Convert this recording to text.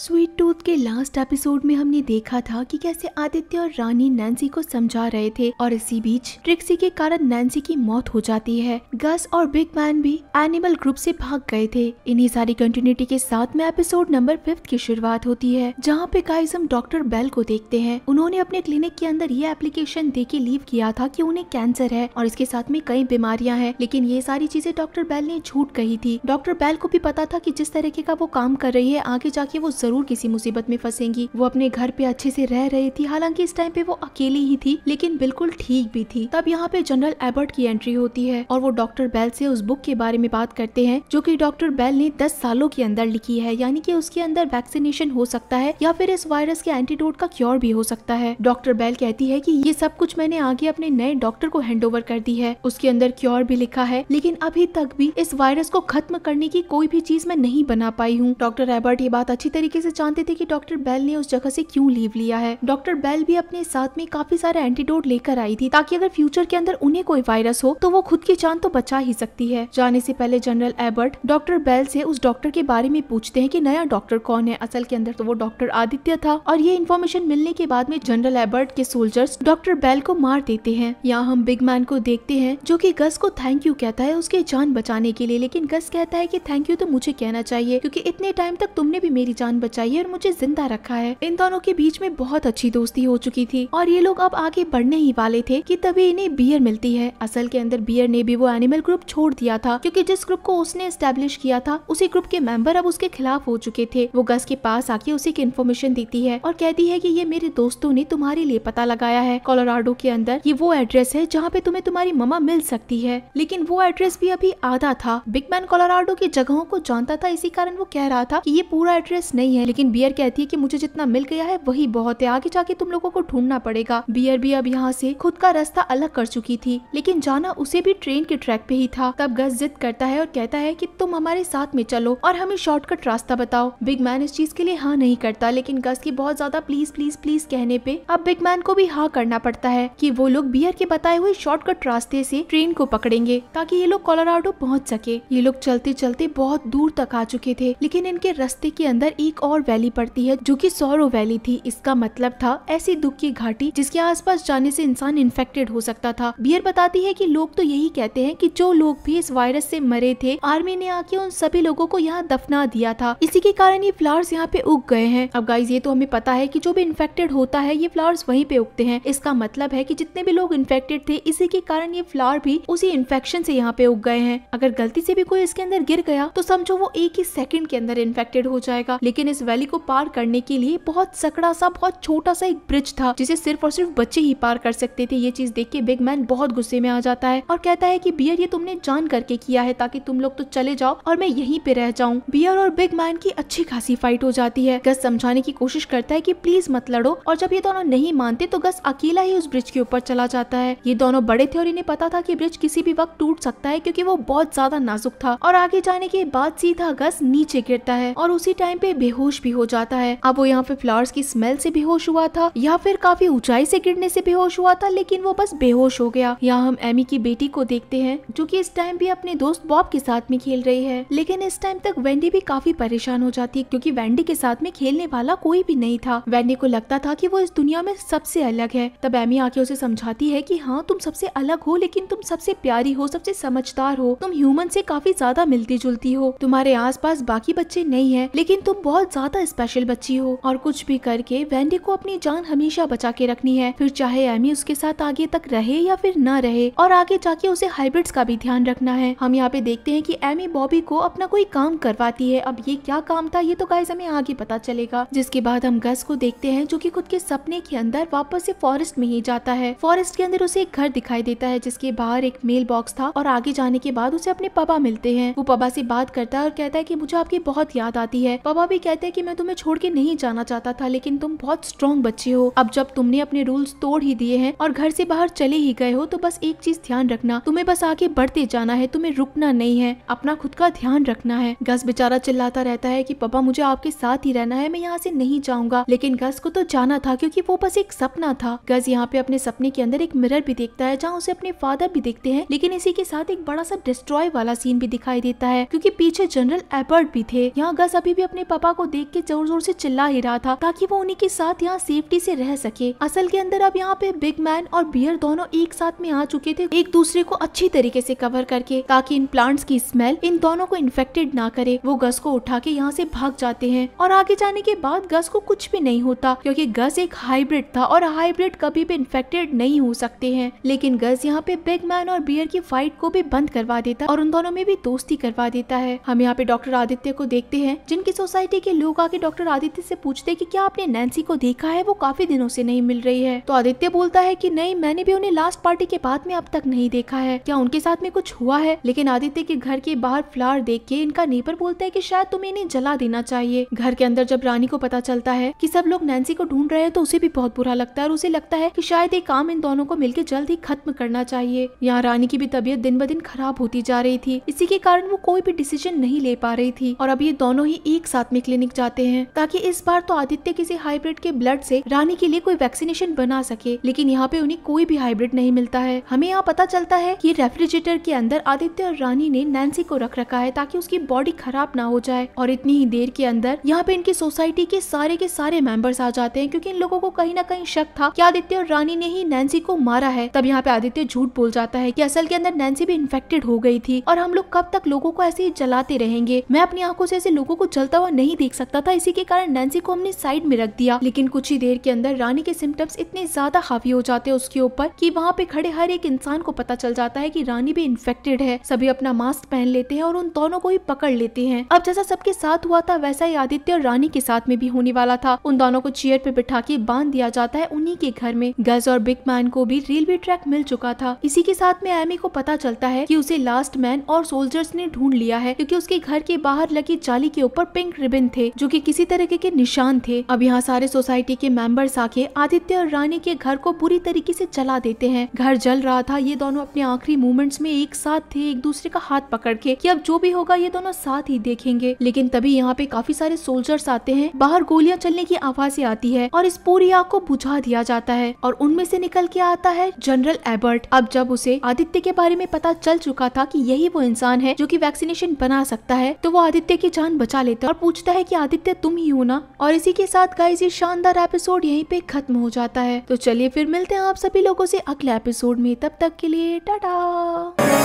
sweet tooth के last episode में हमने देखा था कि कैसे आदित्य और रानी नैन्सी को समझा रहे थे और इसी बीच ट्रिक्सी के कारण नैन्सी की मौत हो जाती है गस और बिग मैन भी एनिमल ग्रुप से भाग गए थे इन्हीं सारी कंटिन्यूटी के साथ में एपिसोड नंबर फिफ्थ की शुरुआत होती है जहाँ पे गाइज हम डॉक्टर बेल को देखते हैं उन्होंने अपने क्लिनिक के अंदर ये एप्लीकेशन दे के लीव किया था की कि उन्हें कैंसर है और इसके साथ में कई बीमारियाँ हैं लेकिन ये सारी चीजें डॉक्टर बेल ने झूठ कही थी डॉक्टर बेल को भी पता था की जिस तरीके का वो काम कर रही है आगे जाके वो जरूर किसी मुसीबत में फंसेंगी वो अपने घर पे अच्छे से रह रही थी हालांकि इस टाइम पे वो अकेली ही थी लेकिन बिल्कुल ठीक भी थी तब यहाँ पे जनरल एबर्ट की एंट्री होती है और वो डॉक्टर बेल से उस बुक के बारे में बात करते हैं जो की डॉक्टर बेल ने दस सालों के अंदर लिखी है यानी की उसके अंदर वैक्सीनेशन हो सकता है या फिर इस वायरस के एंटीडोट का क्योर भी हो सकता है डॉक्टर बेल कहती है की ये सब कुछ मैंने आगे अपने नए डॉक्टर को हैंड कर दी है उसके अंदर क्योर भी लिखा है लेकिन अभी तक भी इस वायरस को खत्म करने की कोई भी चीज मैं नहीं बना पाई हूँ डॉक्टर एबर्ट ये बात अच्छी तरीके तरीके से जानते थे कि डॉक्टर बेल ने उस जगह से क्यों लीव लिया है डॉक्टर बेल भी अपने साथ में काफी सारे एंटीडोट लेकर आई थी ताकि अगर फ्यूचर के अंदर उन्हें कोई वायरस हो तो वो खुद की जान तो बचा ही सकती है जाने से पहले जनरल एबर्ट डॉक्टर बेल से उस डॉक्टर के बारे में पूछते हैं कि नया डॉक्टर कौन है असल के अंदर तो वो डॉक्टर आदित्य था और ये इन्फॉर्मेशन मिलने के बाद में जनरल एबर्ट के सोल्जर्स डॉक्टर बेल को मार देते हैं यहाँ हम बिग मैन को देखते हैं जो की गस को थैंक यू कहता है उसके जान बचाने के लिए लेकिन गस कहता है की थैंक यू तो मुझे कहना चाहिए क्यूँकी इतने टाइम तक तुमने भी मेरी जान बचाई और मुझे जिंदा रखा है इन दोनों के बीच में बहुत अच्छी दोस्ती हो चुकी थी और ये लोग अब आगे बढ़ने ही वाले थे कि तभी इन्हें बियर मिलती है असल के अंदर बियर ने भी वो एनिमल ग्रुप छोड़ दिया था क्योंकि जिस ग्रुप को उसने स्टेब्लिश किया था उसी ग्रुप के मेंबर अब उसके खिलाफ हो चुके थे वो गस के पास आके उसे की इन्फॉर्मेशन देती है और कहती है की ये मेरे दोस्तों ने तुम्हारे लिए पता लगाया है कोलोराडो के अंदर ये वो एड्रेस है जहाँ पे तुम्हें तुम्हारी ममा मिल सकती है लेकिन वो एड्रेस भी अभी आधा था बिग मैन कोलोराडो की जगहों को जानता था इसी कारण वो कह रहा था कि ये पूरा एड्रेस नहीं है है लेकिन बियर कहती है कि मुझे जितना मिल गया है वही बहुत है आगे जाके तुम लोगों को ढूंढना पड़ेगा बियर भी अब यहाँ से खुद का रास्ता अलग कर चुकी थी लेकिन जाना उसे भी ट्रेन के ट्रैक पे ही था तब गस जिद करता है और कहता है की तुम हमारे साथ में चलो और हमें शॉर्टकट रास्ता बताओ बिग मैन इस चीज के लिए हाँ नहीं करता लेकिन गस की बहुत ज्यादा प्लीज प्लीज प्लीज कहने पे अब बिग मैन को भी हाँ करना पड़ता है की वो लोग बियर के बताए हुए शॉर्टकट रास्ते ऐसी ट्रेन को पकड़ेंगे ताकि ये लोग कोलोराडो पहुँच सके ये लोग चलते चलते बहुत दूर तक आ चुके थे लेकिन इनके रास्ते के अंदर एक और वैली पड़ती है जो कि सौरो वैली थी इसका मतलब था ऐसी दुख की घाटी जिसके आसपास जाने से इंसान इन्फेक्टेड हो सकता था बियर बताती है कि लोग तो यही कहते हैं कि जो लोग भी इस वायरस से मरे थे आर्मी ने आके उन सभी लोगों को यहाँ दफना दिया था इसी के कारण ये फ्लावर्स यहाँ पे उग गए हैं अब गाइज ये तो हमें पता है की जो भी इन्फेक्टेड होता है ये फ्लावर्स वही पे उगते हैं इसका मतलब है की जितने भी लोग इन्फेक्टेड थे इसी के कारण ये फ्लावर भी उसी इन्फेक्शन से यहाँ पे उग गए हैं अगर गलती से भी कोई इसके अंदर गिर गया तो समझो वो एक ही सेकंड के अंदर इन्फेक्टेड हो जाएगा लेकिन लेकिन इस वैली को पार करने के लिए बहुत सकड़ा सा बहुत छोटा सा एक ब्रिज था जिसे सिर्फ और सिर्फ बच्चे ही पार कर सकते थे ये चीज देख के बिग मैन बहुत गुस्से में आ जाता है और कहता है की बियर ये तुमने जान करके किया है ताकि तुम लोग तो चले जाओ और मैं यही पे रह जाऊँ बियर और बिग मैन की अच्छी खासी फाइट हो जाती है गस समझाने की कोशिश करता है की प्लीज मत लड़ो और जब ये दोनों नहीं मानते तो गस अकेला ही उस ब्रिज के ऊपर चला जाता है ये दोनों बड़े थे और इन्हें पता था कि ब्रिज किसी भी वक्त टूट सकता है क्योंकि वो बहुत ज्यादा नाजुक था और आगे जाने के बाद सीधा गस नीचे गिरता है और उसी टाइम पे बेहोश भी हो जाता है अब वो यहाँ पे फ्लावर्स की स्मेल से बेहोश हुआ था या फिर काफी ऊंचाई से गिरने से बेहोश हुआ था लेकिन वो बस बेहोश हो गया यहाँ हम एमी की बेटी को देखते हैं जो की इस टाइम भी अपने दोस्त बॉब के साथ में खेल रही है लेकिन इस टाइम तक वेंडी भी काफी परेशान हो जाती है क्यूँकी वेंडी के साथ में खेलने वाला कोई भी नहीं था वेंडी को लगता था की वो इस दुनिया में सबसे अलग है तब एमी आके उसे समझाती है की हाँ तुम सबसे अलग हो लेकिन तुम सबसे प्यारी हो सबसे समझदार हो तुम ह्यूमन से काफी ज्यादा मिलती जुलती हो तुम्हारे आस बाकी बच्चे नहीं है लेकिन तुम बहुत बहुत ज्यादा स्पेशल बच्ची हो और कुछ भी करके वेंडी को अपनी जान हमेशा बचा के रखनी है फिर चाहे एमी उसके साथ आगे तक रहे या फिर न रहे और आगे जाके उसे हाइब्रिड्स का भी ध्यान रखना है हम यहाँ पे देखते हैं कि एमी बॉबी को अपना कोई काम करवाती है अब ये क्या काम था ये तो गाइज हमें आगे पता चलेगा जिसके बाद हम गस को देखते हैं जो की खुद के सपने के अंदर वापस से फॉरेस्ट में ही जाता है फॉरेस्ट के अंदर उसे एक घर दिखाई देता है जिसके बाहर एक मेल बॉक्स था और आगे जाने के बाद उसे अपने पापा मिलते हैं वो पापा से बात करता है और कहता है की मुझे आपकी बहुत याद आती है पापा भी कहते कहते हैं कि मैं तुम्हें छोड़ के नहीं जाना चाहता था लेकिन तुम बहुत स्ट्रॉन्ग बच्चे हो अब जब तुमने अपने रूल्स तोड़ ही दिए हैं और घर से बाहर चले ही गए हो तो बस एक चीज ध्यान रखना तुम्हें बस आगे बढ़ते जाना है तुम्हें रुकना नहीं है अपना खुद का ध्यान रखना है गस बेचारा चिल्लाता रहता है की पापा मुझे आपके साथ ही रहना है मैं यहाँ से नहीं जाऊंगा लेकिन गस को तो जाना था क्यूँकी वो बस एक सपना था गस यहाँ पे अपने सपने के अंदर एक मिरर भी देखता है जहाँ उसे अपने फादर भी देखते हैं लेकिन इसी के साथ एक बड़ा सा डिस्ट्रॉय वाला सीन भी दिखाई देता है क्योंकि पीछे जनरल एबर्ट भी थे यहाँ गस अभी भी अपने पापा को देख के जोर जोर से चिल्ला ही रहा था ताकि वो उन्हीं के साथ यहाँ सेफ्टी से रह सके असल के अंदर अब यहाँ पे बिग मैन और बियर दोनों एक साथ में आ चुके थे एक दूसरे को अच्छी तरीके से कवर करके ताकि इन प्लांट्स की स्मेल इन दोनों को इन्फेक्टेड ना करे वो गस को उठा के यहाँ से भाग जाते हैं और आगे जाने के बाद गस को कुछ भी नहीं होता क्योंकि गस एक हाइब्रिड था और हाइब्रिड कभी भी इन्फेक्टेड नहीं हो सकते हैं लेकिन गस यहाँ पे बिग मैन और बियर की फाइट को भी बंद करवा देता और उन दोनों में भी दोस्ती करवा देता है हम यहाँ पे डॉक्टर आदित्य को देखते हैं जिनकी सोसाइटी के लोग आके डॉक्टर आदित्य से पूछते कि क्या आपने नैन्सी को देखा है वो काफी दिनों से नहीं मिल रही है तो आदित्य बोलता है कि नहीं मैंने भी उन्हें लास्ट पार्टी के बाद में अब तक नहीं देखा है क्या उनके साथ में कुछ हुआ है लेकिन आदित्य के घर के बाहर फ्लावर देख के इनका नेबर बोलता है की शायद तुम्हें इन्हें जला देना चाहिए घर के अंदर जब रानी को पता चलता है की सब लोग नैन्सी को ढूंढ रहे हैं तो उसे भी बहुत बुरा लगता है और उसे लगता है की शायद ये काम इन दोनों को मिलकर जल्द ही खत्म करना चाहिए यहाँ रानी की भी तबीयत दिन ब दिन खराब होती जा रही थी इसी के कारण वो कोई भी डिसीजन नहीं ले पा रही थी और अब ये दोनों ही एक साथ में क्लिनिक क्लिनिक जाते हैं ताकि इस बार तो आदित्य किसी हाइब्रिड के ब्लड से रानी के लिए कोई वैक्सीनेशन बना सके लेकिन यहाँ पे उन्हें कोई भी हाइब्रिड नहीं मिलता है हमें यहाँ पता चलता है की रेफ्रिजरेटर के अंदर आदित्य और रानी ने नैन्सी को रख रखा है ताकि उसकी बॉडी खराब ना हो जाए और इतनी ही देर के अंदर यहाँ पे इनकी सोसाइटी के सारे के सारे मेंबर्स आ जाते हैं क्योंकि इन लोगों को कहीं ना कहीं शक था कि आदित्य और रानी ने ही नैन्सी को मारा है तब यहाँ पे आदित्य झूठ बोल जाता है कि असल के अंदर नैन्सी भी इन्फेक्टेड हो गई थी और हम लोग कब तक लोगों को ऐसे ही जलाते रहेंगे मैं अपनी आंखों से ऐसे लोगों को जलता हुआ नहीं देख सकता था इसी के कारण नैन्सी को हमने साइड में रख दिया लेकिन कुछ ही देर के अंदर रानी के सिम्टम्स इतने ज्यादा हावी हो जाते हैं उसके ऊपर कि वहाँ पे खड़े हर एक इंसान को पता चल जाता है कि रानी भी इन्फेक्टेड है सभी अपना मास्क पहन लेते हैं और उन दोनों को ही पकड़ लेते हैं अब जैसा सबके साथ हुआ था वैसा ही आदित्य और रानी के साथ में भी होने वाला था उन दोनों को चेयर पे बिठा के बांध दिया जाता है उन्हीं के घर में गज और बिग मैन को भी रेलवे ट्रैक मिल चुका था इसी के साथ में एमी को पता चलता है कि उसे लास्ट मैन और सोल्जर्स ने ढूंढ लिया है क्योंकि उसके घर के बाहर लगी जाली के ऊपर पिंक रिबिन थे थे जो कि किसी तरीके के निशान थे अब यहाँ सारे सोसाइटी के मेंबर्स आके आदित्य और रानी के घर को पूरी तरीके से चला देते हैं घर जल रहा था ये दोनों अपने आखिरी मोमेंट्स में एक साथ थे एक दूसरे का हाथ पकड़ के की अब जो भी होगा ये दोनों साथ ही देखेंगे लेकिन तभी यहाँ पे काफी सारे सोल्जर्स आते हैं बाहर गोलियां चलने की आवाजें आती है और इस पूरी आग को बुझा दिया जाता है और उनमें से निकल के आता है जनरल एबर्ट अब जब उसे आदित्य के बारे में पता चल चुका था कि यही वो इंसान है जो कि वैक्सीनेशन बना सकता है तो वो आदित्य की जान बचा लेता है और पूछता है कि आदित्य तुम ही हो ना और इसी के साथ गाइज ये शानदार एपिसोड यहीं पे खत्म हो जाता है तो चलिए फिर मिलते हैं आप सभी लोगों से अगले एपिसोड में तब तक के लिए टाटा